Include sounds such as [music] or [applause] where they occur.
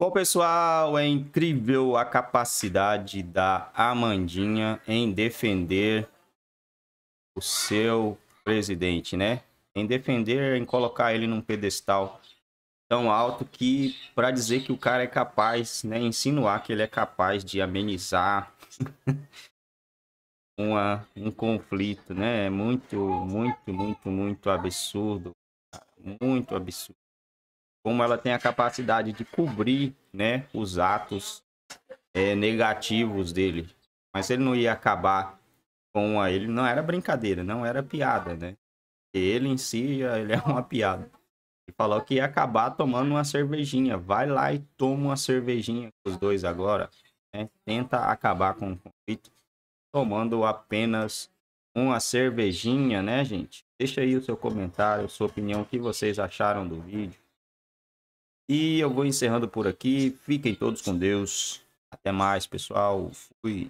Bom, pessoal, é incrível a capacidade da Amandinha em defender o seu presidente, né? Em defender, em colocar ele num pedestal tão alto que para dizer que o cara é capaz, né, insinuar que ele é capaz de amenizar [laughs] uma, um conflito, né? É muito, muito, muito, muito absurdo. Muito absurdo como ela tem a capacidade de cobrir né, os atos é, negativos dele. Mas ele não ia acabar com a. Ele não era brincadeira, não era piada, né? Ele em si ele [laughs] é uma piada. Ele falou que ia acabar tomando uma cervejinha. Vai lá e toma uma cervejinha os dois agora. Né? Tenta acabar com o conflito tomando apenas uma cervejinha, né, gente? Deixa aí o seu comentário, sua opinião, o que vocês acharam do vídeo. E eu vou encerrando por aqui. Fiquem todos com Deus. Até mais, pessoal. Fui.